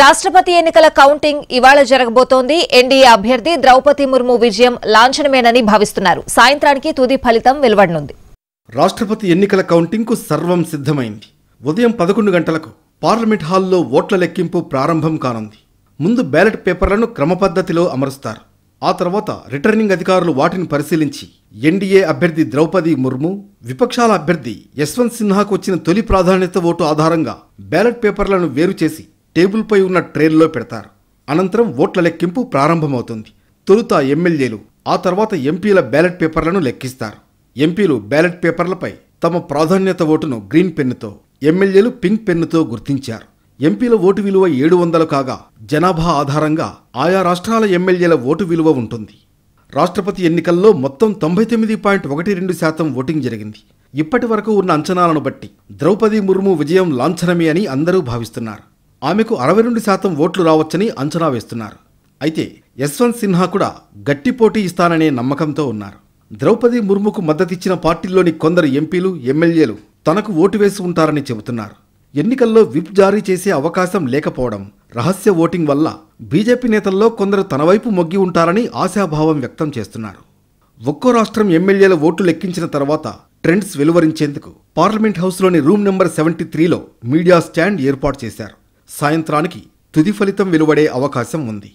రాష్ట్రపతి ఎన్నికల కౌంటింగ్ ఇవాళ జరగబోతోంది ఎన్డీఏ అభ్యర్థి ద్రౌపది ముర్ము విజయం లాంఛనమేనని భావిస్తున్నారు సాయంత్రానికి తుది ఫలితం వెలువడనుంది రాష్ట్రపతి ఎన్నికల కౌంటింగ్కు సర్వం సిద్ధమైంది ఉదయం పదకొండు గంటలకు పార్లమెంట్ హాల్లో ఓట్ల లెక్కింపు ప్రారంభం కానుంది ముందు బ్యాలెట్ పేపర్లను క్రమపద్ధతిలో అమరుస్తారు ఆ తర్వాత రిటర్నింగ్ అధికారులు వాటిని పరిశీలించి ఎన్డీఏ అభ్యర్థి ద్రౌపది ముర్ము విపక్షాల అభ్యర్థి యశ్వంత్ సిన్హాకు వచ్చిన తొలి ప్రాధాన్యత ఓటు ఆధారంగా బ్యాలెట్ పేపర్లను వేరు చేసి టేబుల్పై ఉన్న ట్రేల్లో పెడతారు అనంతరం ఓట్ల లెక్కింపు ప్రారంభమవుతుంది తొలుత ఎమ్మెల్యేలు ఆ తర్వాత ఎంపీల బ్యాలెట్ పేపర్లను లెక్కిస్తారు ఎంపీలు బ్యాలెట్ పేపర్లపై తమ ప్రాధాన్యత ఓటును గ్రీన్ పెన్నుతో ఎమ్మెల్యేలు పింక్ పెన్నుతో గుర్తించారు ఎంపీల ఓటు విలువ ఏడు వందలు కాగా జనాభా ఆధారంగా ఆయా రాష్ట్రాల ఎమ్మెల్యేల ఓటు విలువ ఉంటుంది రాష్ట్రపతి ఎన్నికల్లో మొత్తం తొంభై తొమ్మిది పాయింట్ ఒకటి రెండు శాతం ఓటింగ్ జరిగింది ఇప్పటి వరకు ఉన్న అంచనాలను బట్టి ద్రౌపది ముర్ము విజయం లాంఛనమే అని అందరూ భావిస్తున్నారు ఆమెకు అరవై రెండు శాతం ఓట్లు రావచ్చని అంచనా వేస్తున్నారు అయితే యశ్వంత్ సిన్హా కూడా గట్టి పోటీ ఇస్తాననే నమ్మకంతో ఉన్నారు ద్రౌపది ముర్ముకు మద్దతిచ్చిన పార్టీల్లోని కొందరు ఎంపీలు ఎమ్మెల్యేలు తనకు ఓటు వేసి ఉంటారని చెబుతున్నారు ఎన్నికల్లో విప్ జారీ చేసే అవకాశం లేకపోవడం రహస్య ఓటింగ్ వల్ల బీజేపీ నేతల్లో కొందరు తన వైపు మొగ్గి ఉంటారని ఆశాభావం వ్యక్తం చేస్తున్నారు ఒక్కో రాష్ట్రం ఎమ్మెల్యేల ఓట్లు లెక్కించిన తర్వాత ట్రెండ్స్ వెలువరించేందుకు పార్లమెంట్ హౌస్లోని రూమ్ నెంబర్ సెవెంటీ త్రీలో మీడియా స్టాండ్ ఏర్పాటు చేశారు సాయంత్రానికి తుది ఫలితం వెలువడే అవకాశం ఉంది